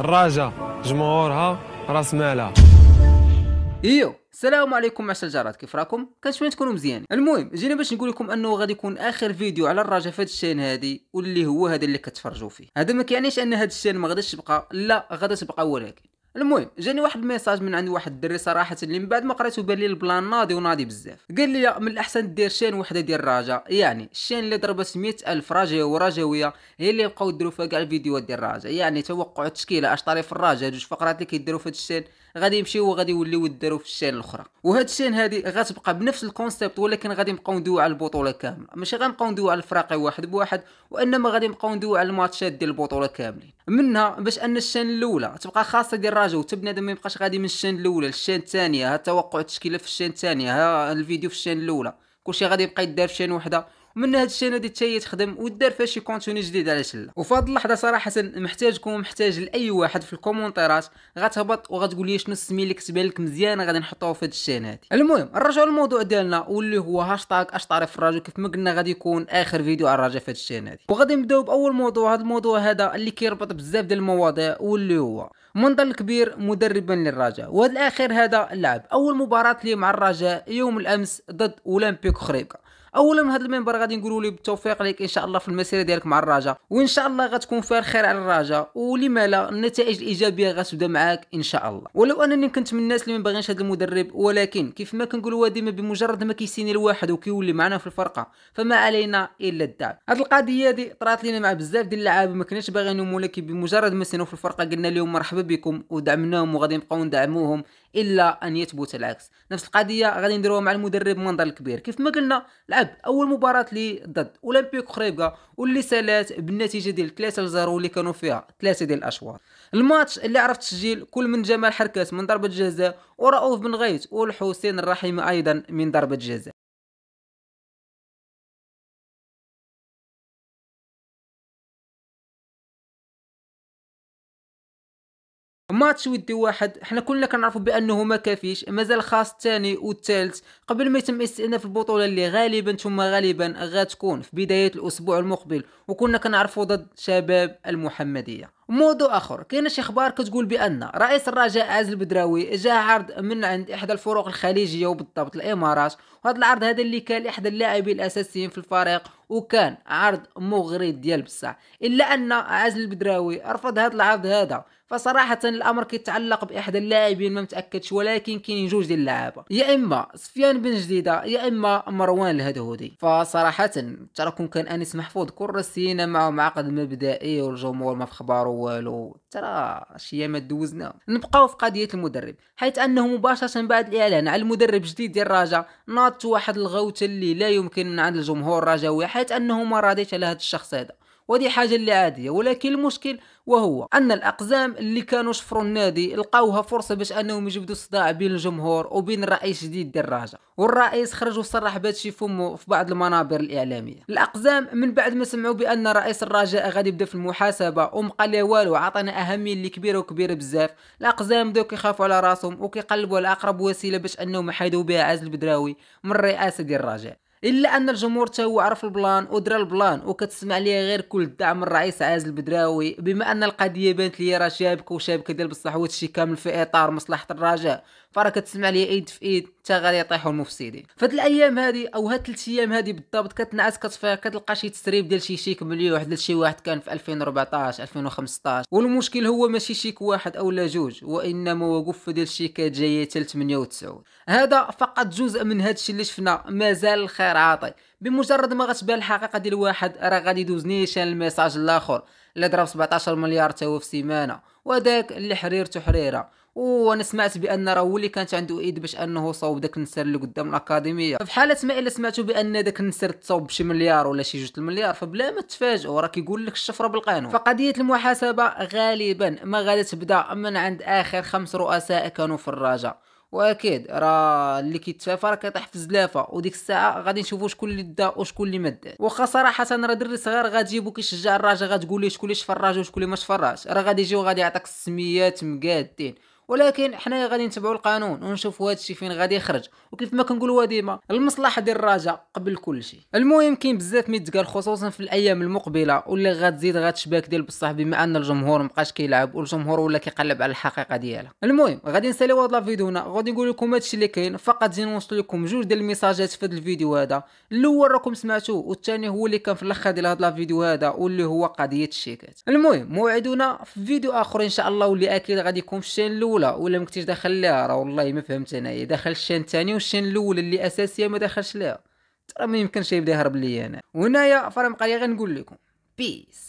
الراجا جمهورها راس مالها ايو السلام عليكم مع الشجرات كيف راكم كنتمنى تكونوا مزيان المهم جينا باش نقول لكم انه غادي يكون اخر فيديو على الرجا في هذا الشين هذه واللي هو هذا اللي كتفرجوا فيه هذا ما كيعنيش ان هذا الشين ما غاديش يبقى لا غادي تبقى ولكن المهم جاني واحد الميساج من عند واحد الدري صراحه اللي من بعد ما قريته بان لي البلان ناضي وناضي بزاف قال لي من الاحسن دير شين وحده ديال الرجاء يعني الشين اللي ضربت الف راجي وراجويه هي اللي بقاو يديروا فيها كاع الفيديوهات ديال الرجاء يعني توقع التشكيله اش طريف الرجاء جوج فقرات اللي كيديروا في هذا الشين غادي يمشيو وغادي يوليو يديروا في الشين الاخرى وهاد الشين هادي غتبقى بنفس الكونسيبت ولكن غادي نبقاو ندويو على البطوله كامله ماشي غنبقاو ندويو على الفراقي واحد بواحد وانما غادي نبقاو ندويو على الماتشات ديال البطوله كاملين منها باش ان الشان الاولى تبقى خاصه ديال الراجل وتبني بنادم ما يبقاش غادي من الشان الاولى للشان الثانيه ها توقع التشكيله في الشان الثانيه ها الفيديو في الشان الاولى كلشي غادي يبقى يدار في شان وحده من هذا الشيء نادي الشيء تخدم ودار فيها شي كونتوني جديد على لا وفي هذه اللحظه صراحه محتاجكم ومحتاج لاي واحد في الكومونتيرات غتهبط وغتقول لي شنو السميه اللي كتبان لك مزيانه غادي نحطوها في هذا الشين هادي المهم نرجعوا للموضوع ديالنا واللي هو هاشتاغ اشطاري في الراجو كيف ما قلنا غادي يكون اخر فيديو على الراجا في هذا الشين هادي وغادي نبداو باول موضوع هذا الموضوع هذا اللي كيربط بزاف ديال المواضيع واللي هو منظر الكبير مدربا للرجاء وهذا الاخير هذا لعب اول مباراه ليه مع الرجاء يوم الامس ضد اولمبيك خريبكا اولا من هذا المنبر غادي نقولوا له بالتوفيق ليك ان شاء الله في المسيره ديالك مع الرجاء وان شاء الله غتكون فيها الخير على الرجاء ولما لا النتائج الايجابيه غتبدا معاك ان شاء الله ولو انني كنت من الناس اللي ما باغينش هذا المدرب ولكن كيف ما كنقولوا ديما بمجرد ما كيسيني الواحد وكيولي معنا في الفرقه فما علينا الا الدعم هذه القضيه هذه طرات لينا مع بزاف ديال اللعاب ما كناش باغينهم ولكن بمجرد ما سينو في الفرقه قلنا لهم مرحبا بكم ودعمناهم وغادي نبقاو ندعموهم الا ان يثبت العكس نفس القضيه غادي نديروها مع المدرب منظر الكبير كيف ما قلنا لعب اول مباراه لي ضد اولمبيك خريبكا واللي سالات بالنتيجه ديال 3 ل 0 اللي كانوا فيها 3 ديال الاشواط الماتش اللي عرف تسجيل كل من جمال حركات من ضربه جزاء ورؤوف بن غيث والحسين الرحيم ايضا من ضربه جزاء ماتش ودي واحد حنا كلنا كنعرفوا بانه ما كافيش مازال خاص الثاني والثالث قبل ما يتم استئناف البطوله اللي غالبا ثم غالبا غتكون في بدايه الاسبوع المقبل وكنا كنعرفوا ضد شباب المحمديه موضوع اخر كاين شي اخبار كتقول بان رئيس الرجاء عازل البدراوي جاء عرض من عند احدى الفرق الخليجيه وبالضبط الامارات وهذا العرض هذا اللي كان لاحد اللاعبين الاساسيين في الفريق وكان عرض مغري ديال بصح الا ان عازل البدراوي رفض هذا العرض هذا فصراحة الأمر كيتعلق بإحدى اللاعبين ما متأكدش ولكن كاين جوج ديال اللعابة يا إما سفيان بن جديدة يا إما مروان الهدهودي فصراحة تراكم كان أنيس محفوظ كرسينا معه معقد مبدئي والجمهور ما في خبارو والو ترى شي ما دوزنا نبقاو في قضيه المدرب حيث انه مباشره بعد الاعلان على المدرب الجديد ديال الرجاء ناط واحد الغوته اللي لا يمكن من عند الجمهور الرجاوي حيث انه ما راضيش على هذا الشخص هذا ودي حاجة اللي عادية ولكن المشكل وهو أن الأقزام اللي كانوا شفروا النادي لقاوها فرصة باش أنهم يجبدوا الصداع بين الجمهور وبين الرئيس الجديد ديال الرجاء والرئيس خرج وصرح بهادشي فمه في بعض المنابر الإعلامية الأقزام من بعد ما سمعوا بأن رئيس الرجاء غادي يبدا في المحاسبة ومقال له والو عطانا أهمية اللي كبيرة وكبيرة بزاف الأقزام بداو كيخافوا على راسهم وكيقلبوا على أقرب وسيلة باش أنهم يحيدوا بها عزل البدراوي من الرئاسة ديال الرجاء الا ان الجمهور حتى هو عرف البلان ودرا البلان وكتسمع ليه غير كل الدعم الرئيس عايز البدراوي بما ان القضيه بانت ليا راه شابكه وشابكه ديال بصح وهادشي كامل في اطار مصلحه الرجاء فراه كتسمع ليا ايد في ايد حتى غادي يطيحوا المفسدين فهاد الايام هادي او هاد الثلاث ايام هادي بالضبط كتنعس كتفيق كتلقى شي تسريب ديال شي شيك مليوح ديال شي واحد كان في 2014 2015 والمشكل هو ماشي شيك واحد او لا جوج وانما وقف ديال الشيكات جايه 98 هذا فقط جزء من هادشي اللي شفنا مازال الخير غير عاطي بمجرد ما غتبان الحقيقه ديال واحد راه غادي يدوز نيشان الميساج الاخر اللي ضرب 17 مليار تاو هو في سيمانه وداك اللي حرير تحريره وانا سمعت بان راه هو اللي كانت عنده ايد باش انه صوب داك النسر اللي قدام الاكاديميه في حاله ما الا سمعتوا بان داك النسر تصوب بشي مليار ولا شي جوج المليار فبلا ما تفاجئوا راه كيقول لك الشفره بالقانون فقضيه المحاسبه غالبا ما غادي تبدا من عند اخر خمس رؤساء كانوا في الراجه واكيد راه اللي كيتفافى راه كيطيح في الزلافه وديك الساعه غادي نشوفوا شكون اللي دا وشكون اللي ما داش واخا صراحه راه دري صغير غتجيبو كيشجع الراجا غتقول ليه شكون اللي شفراج وشكون اللي ما شفراش راه غادي يجي وغادي يعطيك السميات مقادين ولكن حنايا غادي نتبعوا القانون ونشوفوا هادشي فين غادي يخرج وكيف ما كنقولوا ديما المصلحه ديال الرجاء قبل كل شيء المهم كاين بزاف يتقال خصوصا في الايام المقبله واللي غتزيد غتشباك ديال بصح بما ان الجمهور مبقاش كيلعب والجمهور ولا كيقلب على الحقيقه ديالها المهم غادي نساليو هاد الفيديو هنا غادي نقول لكم هادشي اللي كاين فقط زين نوصل لكم جوج ديال الميساجات في هاد الفيديو هذا الاول راكم سمعتوه والثاني هو اللي كان في الاخر ديال هاد الفيديو هذا واللي هو قضيه الشيكات المهم موعدنا في فيديو اخر ان شاء الله واللي اكيد غادي يكون في الشين الاول الاولى ولا ما كنتيش داخل ليها راه والله ما فهمت انايا دخل الشان الثاني والشين الاول اللي اساسيه ما دخلش ليها ترى ما يمكنش يبدا يهرب ليا انا وهنايا فراه بقى غير لكم بيس